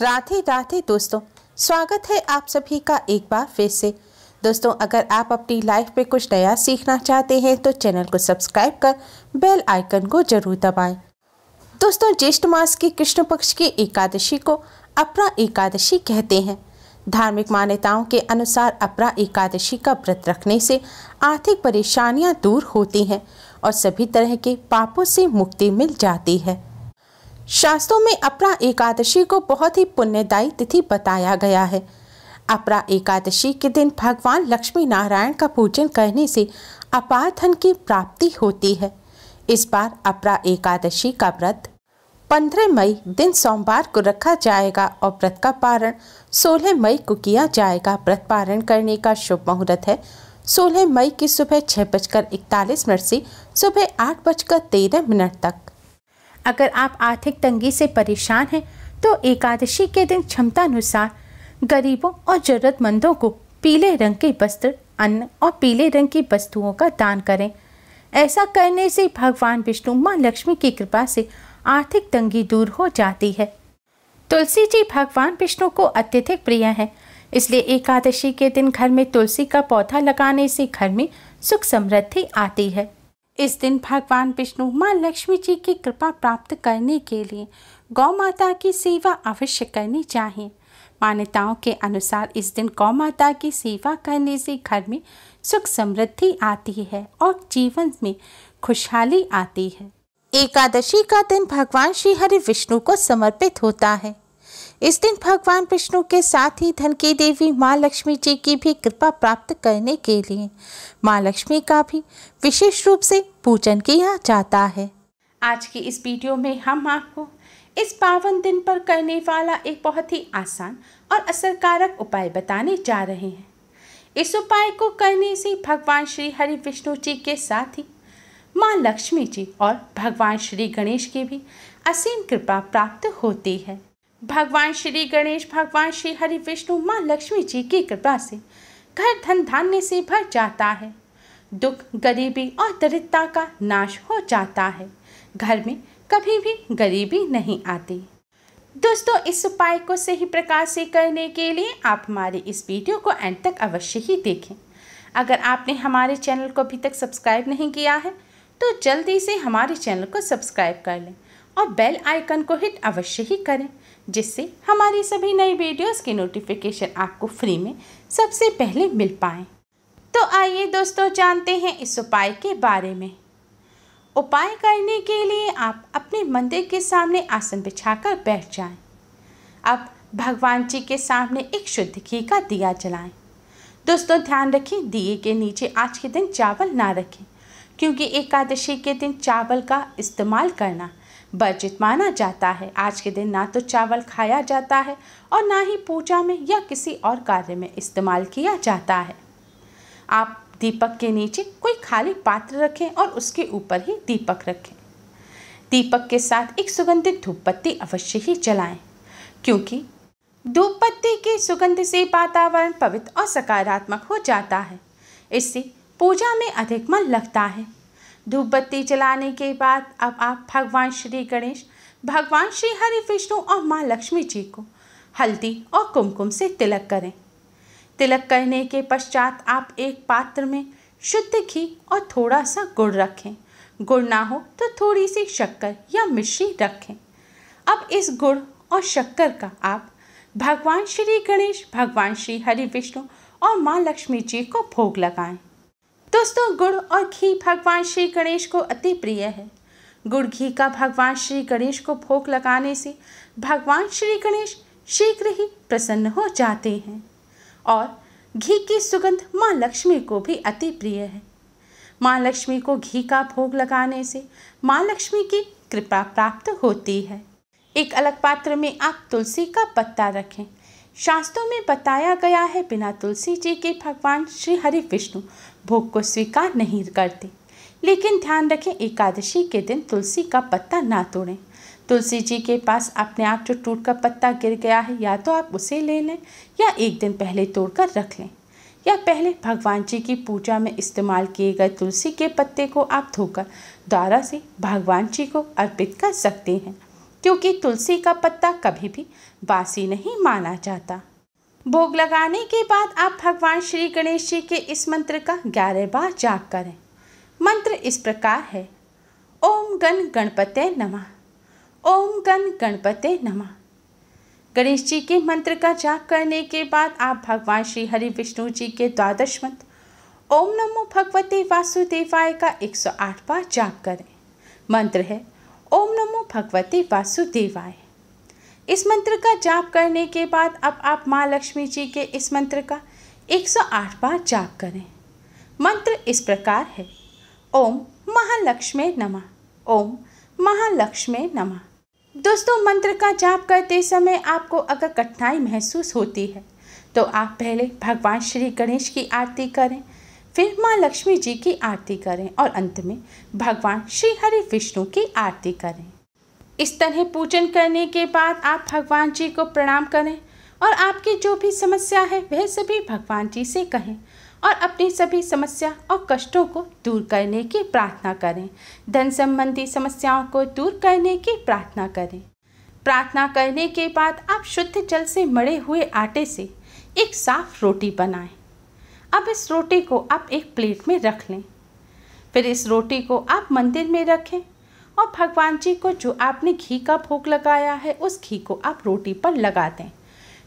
राधे राधे दोस्तों स्वागत है आप सभी का एक बार फिर से दोस्तों अगर आप अपनी लाइफ में कुछ नया सीखना चाहते हैं तो चैनल को सब्सक्राइब कर बेल आइकन को जरूर दबाएं। दोस्तों ज्येष्ठ मास की कृष्ण पक्ष की एकादशी को अपरा एकादशी कहते हैं धार्मिक मान्यताओं के अनुसार अपरा एकादशी का व्रत रखने से आर्थिक परेशानियाँ दूर होती हैं और सभी तरह के पापों से मुक्ति मिल जाती है शास्त्रों में अपरा एकादशी को बहुत ही पुण्यदायी तिथि बताया गया है अपरा एकादशी के दिन भगवान लक्ष्मी नारायण का पूजन करने से अपार धन की प्राप्ति होती है इस बार अपरा एकादशी का व्रत 15 मई दिन सोमवार को रखा जाएगा और व्रत का पारण 16 मई को किया जाएगा व्रत पारण करने का शुभ मुहूर्त है 16 मई की सुबह छः बजकर इकतालीस मिनट से सुबह आठ बजकर तेरह मिनट तक अगर आप आर्थिक तंगी से परेशान हैं तो एकादशी के दिन क्षमतानुसार गरीबों और ज़रूरतमंदों को पीले रंग के वस्त्र अन्न और पीले रंग की वस्तुओं का दान करें ऐसा करने से भगवान विष्णु माँ लक्ष्मी की कृपा से आर्थिक तंगी दूर हो जाती है तुलसी जी भगवान विष्णु को अत्यधिक प्रिय हैं इसलिए एकादशी के दिन घर में तुलसी का पौधा लगाने से घर में सुख समृद्धि आती है इस दिन भगवान विष्णु माँ लक्ष्मी जी की कृपा प्राप्त करने के लिए गौ माता की सेवा अवश्य करनी चाहिए मान्यताओं के अनुसार इस दिन गौ माता की सेवा करने से घर में सुख समृद्धि आती है और जीवन में खुशहाली आती है एकादशी का दिन भगवान श्री हरि विष्णु को समर्पित होता है इस दिन भगवान विष्णु के साथ ही धन की देवी माँ लक्ष्मी जी की भी कृपा प्राप्त करने के लिए माँ लक्ष्मी का भी विशेष रूप से पूजन किया जाता है आज की इस वीडियो में हम आपको इस पावन दिन पर करने वाला एक बहुत ही आसान और असरकारक उपाय बताने जा रहे हैं इस उपाय को करने से भगवान श्री हरि विष्णु जी के साथ ही माँ लक्ष्मी जी और भगवान श्री गणेश की भी असीम कृपा प्राप्त होती है भगवान श्री गणेश भगवान श्री हरि विष्णु माँ लक्ष्मी जी की कृपा से घर धन धान्य से भर जाता है दुख गरीबी और दरिद्रता का नाश हो जाता है घर में कभी भी गरीबी नहीं आती दोस्तों इस उपाय को सही प्रकार से करने के लिए आप हमारे इस वीडियो को एंड तक अवश्य ही देखें अगर आपने हमारे चैनल को अभी तक सब्सक्राइब नहीं किया है तो जल्दी से हमारे चैनल को सब्सक्राइब कर लें और बेल आइकन को हिट अवश्य ही करें जिससे हमारी सभी नई वीडियोस के नोटिफिकेशन आपको फ्री में सबसे पहले मिल पाए तो आइए दोस्तों जानते हैं इस उपाय के बारे में उपाय करने के लिए आप अपने मंदिर के सामने आसन बिछाकर बैठ जाएं। अब भगवान जी के सामने एक शुद्ध घी का दिया जलाएं। दोस्तों ध्यान रखें दिए के नीचे आज के दिन चावल ना रखें क्योंकि एकादशी के दिन चावल का इस्तेमाल करना वर्जित माना जाता है आज के दिन ना तो चावल खाया जाता है और ना ही पूजा में या किसी और कार्य में इस्तेमाल किया जाता है आप दीपक के नीचे कोई खाली पात्र रखें और उसके ऊपर ही दीपक रखें दीपक के साथ एक सुगंधित धूपबत्ती अवश्य ही जलाएं क्योंकि धूपबत्ती की सुगंध से वातावरण पवित्र और सकारात्मक हो जाता है इससे पूजा में अधिक मन लगता है धूप बत्ती जलाने के बाद अब आप भगवान श्री गणेश भगवान श्री हरि विष्णु और माँ लक्ष्मी जी को हल्दी और कुमकुम से तिलक करें तिलक करने के पश्चात आप एक पात्र में शुद्ध घी और थोड़ा सा गुड़ रखें गुड़ ना हो तो थोड़ी सी शक्कर या मिश्री रखें अब इस गुड़ और शक्कर का आप भगवान श्री गणेश भगवान श्री हरि विष्णु और माँ लक्ष्मी जी को भोग लगाएं दोस्तों गुड़ और घी भगवान श्री गणेश को अति प्रिय है गुड़ घी का भगवान श्री गणेश को भोग लगाने से भगवान श्री गणेश शीघ्र ही प्रसन्न हो जाते हैं और घी की सुगंध माँ लक्ष्मी को भी अति प्रिय है माँ लक्ष्मी को घी का भोग लगाने से माँ लक्ष्मी की कृपा प्राप्त होती है एक अलग पात्र में आप तुलसी का पत्ता रखें शास्त्रों में बताया गया है बिना तुलसी जी के भगवान श्री हरि विष्णु भोग को स्वीकार नहीं करते लेकिन ध्यान रखें एकादशी के दिन तुलसी का पत्ता ना तोड़ें तुलसी जी के पास अपने आप जो टूट का पत्ता गिर गया है या तो आप उसे ले लें या एक दिन पहले तोड़कर रख लें या पहले भगवान जी की पूजा में इस्तेमाल किए गए तुलसी के पत्ते को आप धोकर द्वारा से भगवान जी को अर्पित कर सकते हैं क्योंकि तुलसी का पत्ता कभी भी बासी नहीं माना जाता भोग लगाने के बाद आप भगवान श्री गणेश जी के इस मंत्र का ग्यारह बार जाप करें मंत्र इस प्रकार है ओम गण गणपते नमः ओम गण गणपते नमः गणेश जी के मंत्र का जाप करने के बाद आप भगवान श्री हरि विष्णु जी के द्वादश मंत्र ओम नमो भगवते वासुदेवाय का 108 बार जाप करें मंत्र है ओम नमो भगवते वासुदेवाय इस मंत्र का जाप करने के बाद अब आप माँ लक्ष्मी जी के इस मंत्र का 108 बार जाप करें मंत्र इस प्रकार है ओम महालक्ष्मी नमः ओम महालक्ष्मी नमः दोस्तों मंत्र का जाप करते समय आपको अगर कठिनाई महसूस होती है तो आप पहले भगवान श्री गणेश की आरती करें फिर माँ लक्ष्मी जी की आरती करें और अंत में भगवान श्री हरि विष्णु की आरती करें इस तरह पूजन करने के बाद आप भगवान जी को प्रणाम करें और आपकी जो भी समस्या है वह सभी भगवान जी से कहें और अपनी सभी समस्या और कष्टों को दूर करने की प्रार्थना करें धन संबंधी समस्याओं को दूर करने की प्रार्थना करें प्रार्थना करने के बाद आप शुद्ध जल से मड़े हुए आटे से एक साफ रोटी बनाएं। अब इस रोटी को आप एक प्लेट में रख लें फिर इस रोटी को आप मंदिर में रखें और भगवान जी को जो आपने घी का भोग लगाया है उस घी को आप रोटी पर लगा दें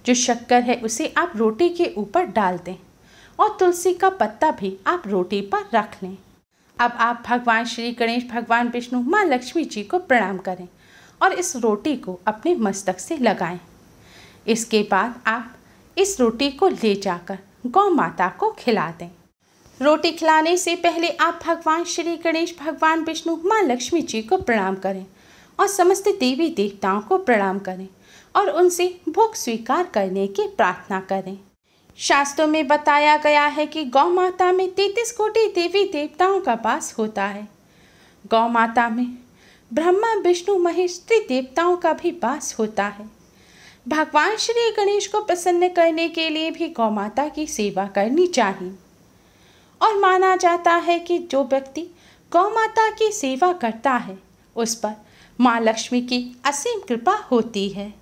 जो शक्कर है उसे आप रोटी के ऊपर डाल दें और तुलसी का पत्ता भी आप रोटी पर रख लें अब आप भगवान श्री गणेश भगवान विष्णु माँ लक्ष्मी जी को प्रणाम करें और इस रोटी को अपने मस्तक से लगाएं। इसके बाद आप इस रोटी को ले जाकर गौ माता को खिला दें रोटी खिलाने से पहले आप भगवान श्री गणेश भगवान विष्णु माँ लक्ष्मी जी को प्रणाम करें और समस्त देवी देवताओं को प्रणाम करें और उनसे भोग स्वीकार करने की प्रार्थना करें शास्त्रों में बताया गया है कि गौ माता में तैतीस कोटि देवी देवताओं का वास होता है गौ माता में ब्रह्मा विष्णु महेश देवताओं का भी वास होता है भगवान श्री गणेश को प्रसन्न करने के लिए भी गौ माता की सेवा करनी चाहिए और माना जाता है कि जो व्यक्ति गौ माता की सेवा करता है उस पर माँ लक्ष्मी की असीम कृपा होती है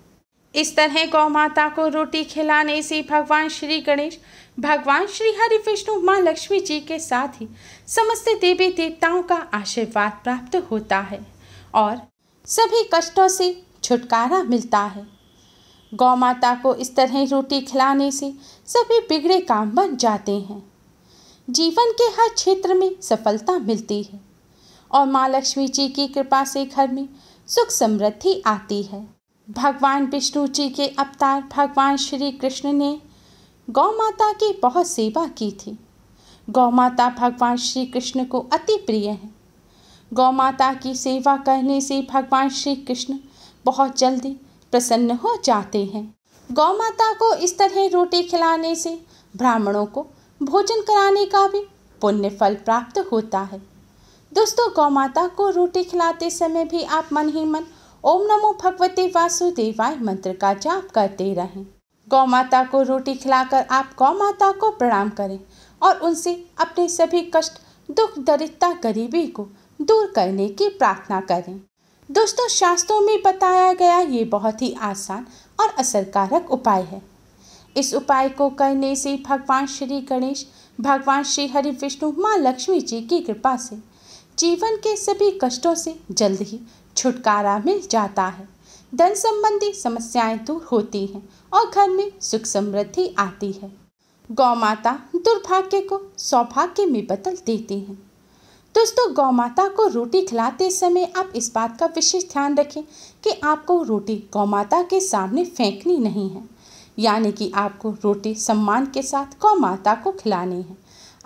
इस तरह गौ माता को रोटी खिलाने से भगवान श्री गणेश भगवान श्री हरि विष्णु माँ लक्ष्मी जी के साथ ही समस्त देवी देवताओं का आशीर्वाद प्राप्त होता है और सभी कष्टों से छुटकारा मिलता है गौ माता को इस तरह रोटी खिलाने से सभी बिगड़े काम बन जाते हैं जीवन के हर क्षेत्र में सफलता मिलती है और माँ लक्ष्मी जी की कृपा से घर में सुख समृद्धि आती है भगवान विष्णु जी के अवतार भगवान श्री कृष्ण ने गौ माता की बहुत सेवा की थी गौ माता भगवान श्री कृष्ण को अति प्रिय है गौ माता की सेवा करने से भगवान श्री कृष्ण बहुत जल्दी प्रसन्न हो जाते हैं गौ माता को इस तरह रोटी खिलाने से ब्राह्मणों को भोजन कराने का भी पुण्य फल प्राप्त होता है दोस्तों गौ माता को रोटी खिलाते समय भी आप मन ही मन ओम नमो भगवते वासुदेवाय मंत्र का जाप करते रहें गौ माता को रोटी खिलाकर आप गौ माता को प्रणाम करें और उनसे अपने सभी कष्ट दुख दरिद्रता गरीबी को दूर करने की प्रार्थना करें दोस्तों शास्त्रों में बताया गया ये बहुत ही आसान और असरकारक उपाय है इस उपाय को करने से भगवान श्री गणेश भगवान श्री हरि विष्णु माँ लक्ष्मी जी की कृपा से जीवन के सभी कष्टों से जल्द ही छुटकारा मिल जाता है धन संबंधी समस्याएं दूर होती हैं और घर में सुख समृद्धि आती है गौ माता दुर्भाग्य को सौभाग्य में बदल देती हैं दोस्तों गौ माता को रोटी खिलाते समय आप इस बात का विशेष ध्यान रखें कि आपको रोटी गौ माता के सामने फेंकनी नहीं है यानी कि आपको रोटी सम्मान के साथ गौ माता को खिलानी है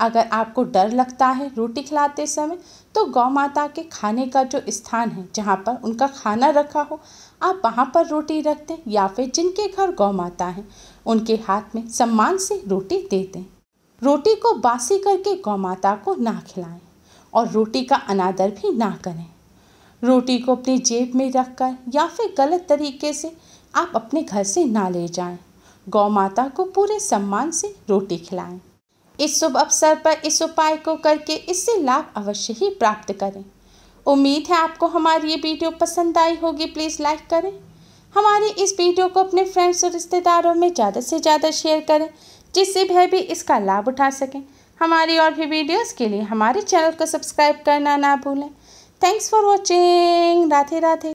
अगर आपको डर लगता है रोटी खिलाते समय तो गौ माता के खाने का जो स्थान है जहाँ पर उनका खाना रखा हो आप वहाँ पर रोटी रख दें या फिर जिनके घर गौ माता हैं उनके हाथ में सम्मान से रोटी दे दें रोटी को बासी करके गौ माता को ना खिलाएं और रोटी का अनादर भी ना करें रोटी को अपनी जेब में रख कर या फिर गलत तरीके से आप अपने घर से ना ले जाएं गौ माता को पूरे सम्मान से रोटी खिलाएं इस शुभ अवसर पर इस उपाय को करके इससे लाभ अवश्य ही प्राप्त करें उम्मीद है आपको हमारी ये वीडियो पसंद आई होगी प्लीज़ लाइक करें हमारी इस वीडियो को अपने फ्रेंड्स और रिश्तेदारों में ज़्यादा से ज़्यादा शेयर करें जिससे वह भी इसका लाभ उठा सकें हमारी और भी वीडियोस के लिए हमारे चैनल को सब्सक्राइब करना ना भूलें thanks for watching Radhe Radhe